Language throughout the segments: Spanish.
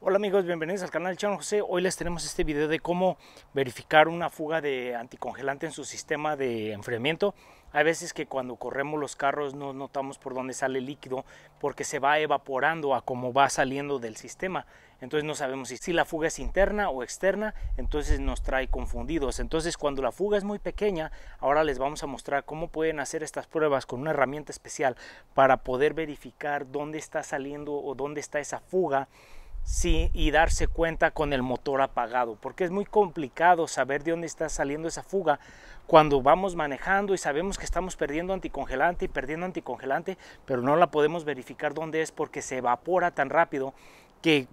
Hola amigos, bienvenidos al canal Chano José. Hoy les tenemos este video de cómo verificar una fuga de anticongelante en su sistema de enfriamiento. Hay veces que cuando corremos los carros no notamos por dónde sale el líquido porque se va evaporando a cómo va saliendo del sistema. Entonces no sabemos si la fuga es interna o externa, entonces nos trae confundidos. Entonces cuando la fuga es muy pequeña, ahora les vamos a mostrar cómo pueden hacer estas pruebas con una herramienta especial para poder verificar dónde está saliendo o dónde está esa fuga Sí, y darse cuenta con el motor apagado, porque es muy complicado saber de dónde está saliendo esa fuga cuando vamos manejando y sabemos que estamos perdiendo anticongelante y perdiendo anticongelante, pero no la podemos verificar dónde es porque se evapora tan rápido que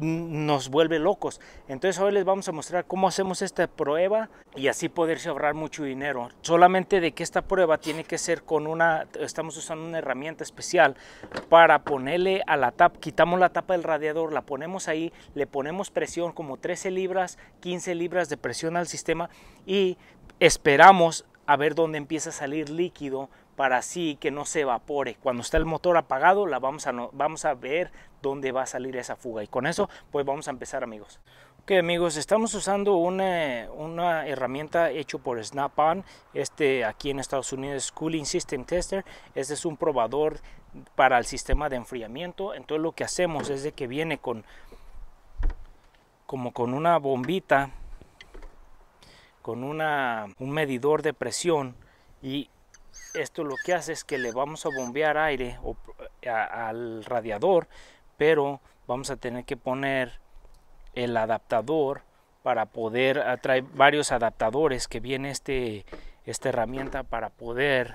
nos vuelve locos. Entonces hoy les vamos a mostrar cómo hacemos esta prueba y así poderse ahorrar mucho dinero. Solamente de que esta prueba tiene que ser con una, estamos usando una herramienta especial para ponerle a la tapa, quitamos la tapa del radiador, la ponemos ahí, le ponemos presión como 13 libras, 15 libras de presión al sistema y esperamos a ver dónde empieza a salir líquido para así que no se evapore. Cuando está el motor apagado, la vamos a, vamos a ver dónde va a salir esa fuga. Y con eso, pues vamos a empezar, amigos. Ok, amigos, estamos usando una, herramienta hecho por Snap-on. Este aquí en Estados Unidos, Cooling System Tester. Este es un probador para el sistema de enfriamiento. Entonces lo que hacemos es de que viene con como con una bombita, con un medidor de presión y esto lo que hace es que le vamos a bombear aire eh, al radiador, pero vamos a tener que poner el adaptador para poder atraer ah, varios adaptadores que viene este, esta herramienta para poder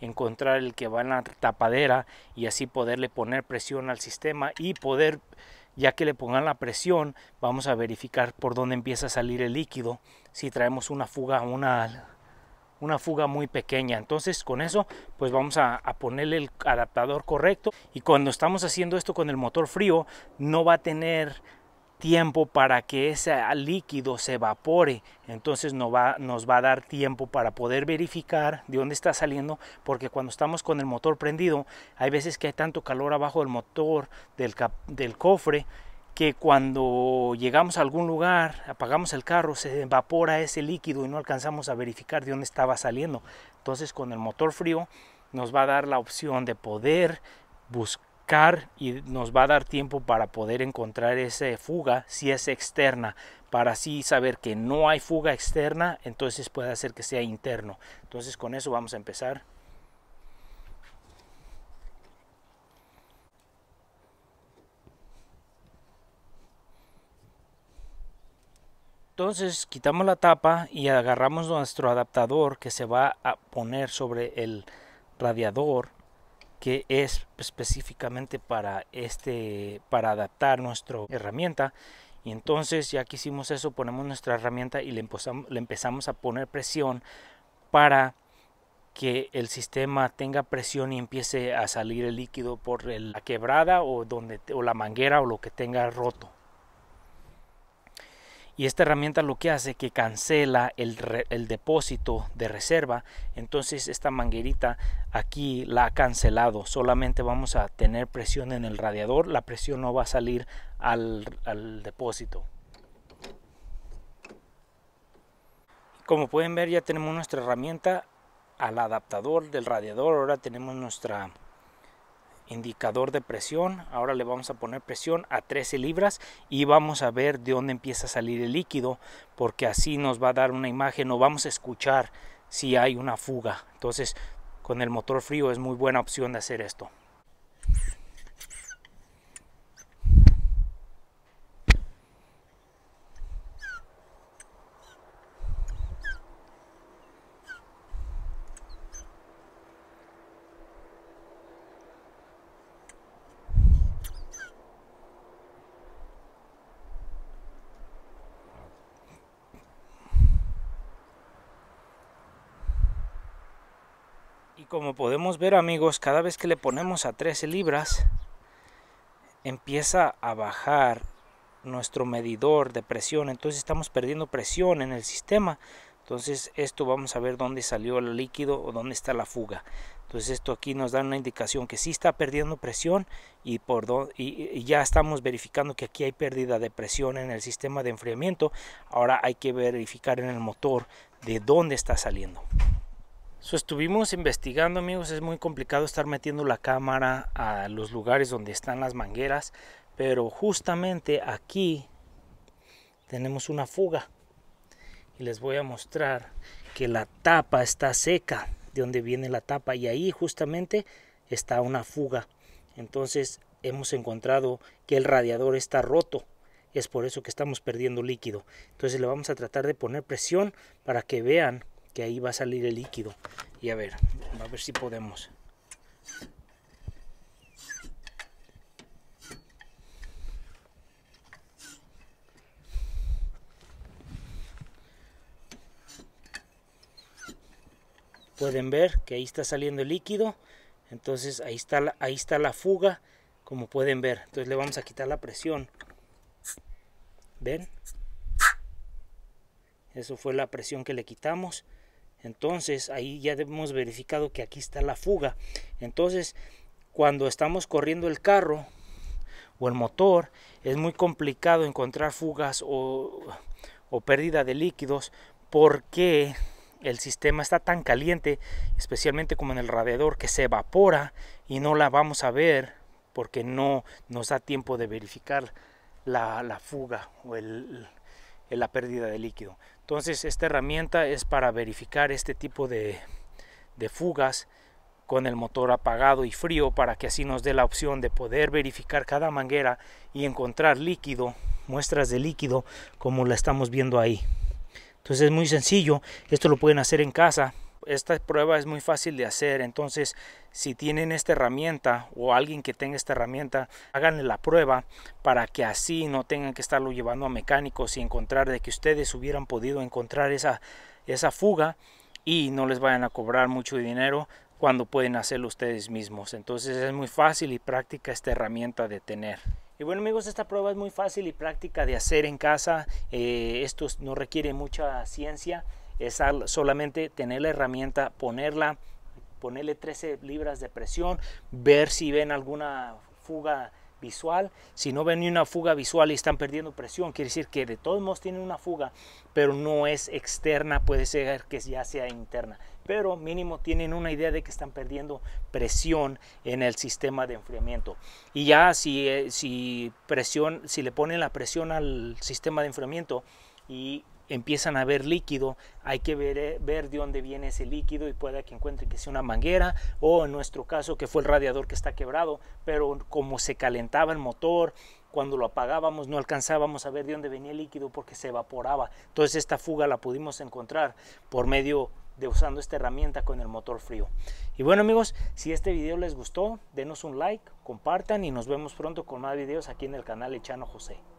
encontrar el que va en la tapadera y así poderle poner presión al sistema y poder ya que le pongan la presión vamos a verificar por dónde empieza a salir el líquido si traemos una fuga o una una fuga muy pequeña entonces con eso pues vamos a, ponerle el adaptador correcto y cuando estamos haciendo esto con el motor frío no va a tener tiempo para que ese líquido se evapore entonces nos va, nos va a dar tiempo para poder verificar de dónde está saliendo porque cuando estamos con el motor prendido hay veces que hay tanto calor abajo del motor del, del cofre que cuando llegamos a algún lugar, apagamos el carro, se evapora ese líquido y no alcanzamos a verificar de dónde estaba saliendo. Entonces con el motor frío nos va a dar la opción de poder buscar y nos va a dar tiempo para poder encontrar esa fuga si es externa, para así saber que no hay fuga externa, entonces puede hacer que sea interno. Entonces con eso vamos a empezar Entonces quitamos la tapa y agarramos nuestro adaptador que se va a poner sobre el radiador que es específicamente para este para adaptar nuestra herramienta y entonces ya que hicimos eso ponemos nuestra herramienta y le empezamos, a poner presión para que el sistema tenga presión y empiece a salir el líquido por la quebrada o donde o la manguera o lo que tenga roto y esta herramienta lo que hace es que cancela el, depósito de reserva. Entonces esta manguerita aquí la ha cancelado. Solamente vamos a tener presión en el radiador. La presión no va a salir al depósito. Como pueden ver ya tenemos nuestra herramienta al adaptador del radiador. Ahora tenemos nuestra indicador de presión. Ahora le vamos a poner presión a 13 libras y vamos a ver de dónde empieza a salir el líquido porque así nos va a dar una imagen o vamos a escuchar si hay una fuga. Entonces con el motor frío es muy buena opción de hacer esto. como podemos ver amigos, cada vez que le ponemos a 13 libras, empieza a bajar nuestro medidor de presión. Entonces estamos perdiendo presión en el sistema. Entonces esto vamos a ver dónde salió el líquido o dónde está la fuga. Entonces esto aquí nos da una indicación que sí está perdiendo presión y, por y ya estamos verificando que aquí hay pérdida de presión en el sistema de enfriamiento. Ahora hay que verificar en el motor de dónde está saliendo estuvimos investigando, amigos. Es muy complicado estar metiendo la cámara a los lugares donde están las mangueras. Pero justamente aquí tenemos una fuga. Y les voy a mostrar que la tapa está seca. De donde viene la tapa. Y ahí justamente está una fuga. Entonces hemos encontrado que el radiador está roto. Es por eso que estamos perdiendo líquido. Entonces le vamos a tratar de poner presión para que vean que ahí va a salir el líquido. Y a ver, a ver si podemos. Pueden ver que ahí está saliendo el líquido. Entonces ahí está ahí está la fuga, como pueden ver. Entonces le vamos a quitar la presión. ¿Ven? Eso fue la presión que le quitamos. Entonces ahí ya hemos verificado que aquí está la fuga. Entonces cuando estamos corriendo el carro o el motor es muy complicado encontrar fugas o, pérdida de líquidos porque el sistema está tan caliente, especialmente como en el radiador, que se evapora y no la vamos a ver porque no nos da tiempo de verificar la, la fuga o el, la pérdida de líquido. Entonces esta herramienta es para verificar este tipo de, de fugas con el motor apagado y frío para que así nos dé la opción de poder verificar cada manguera y encontrar líquido, muestras de líquido como la estamos viendo ahí. Entonces es muy sencillo, esto lo pueden hacer en casa esta prueba es muy fácil de hacer, entonces si tienen esta herramienta o alguien que tenga esta herramienta, háganle la prueba para que así no tengan que estarlo llevando a mecánicos y encontrar de que ustedes hubieran podido encontrar esa, esa fuga y no les vayan a cobrar mucho dinero cuando pueden hacerlo ustedes mismos. Entonces es muy fácil y práctica esta herramienta de tener. Y bueno amigos, esta prueba es muy fácil y práctica de hacer en casa. Eh, esto no requiere mucha ciencia es solamente tener la herramienta, ponerla, ponerle 13 libras de presión, ver si ven alguna fuga visual. Si no ven ni una fuga visual y están perdiendo presión, quiere decir que de todos modos tienen una fuga, pero no es externa, puede ser que ya sea interna. Pero mínimo tienen una idea de que están perdiendo presión en el sistema de enfriamiento. Y ya si, eh, si, presión, si le ponen la presión al sistema de enfriamiento y empiezan a ver líquido, hay que ver, eh, ver, de dónde viene ese líquido y puede que encuentren que sea una manguera o en nuestro caso que fue el radiador que está quebrado, pero como se calentaba el motor, cuando lo apagábamos no alcanzábamos a ver de dónde venía el líquido porque se evaporaba. Entonces esta fuga la pudimos encontrar por medio de usando esta herramienta con el motor frío. Y bueno amigos, si este video les gustó, denos un like, compartan y nos vemos pronto con más videos aquí en el canal Echano José.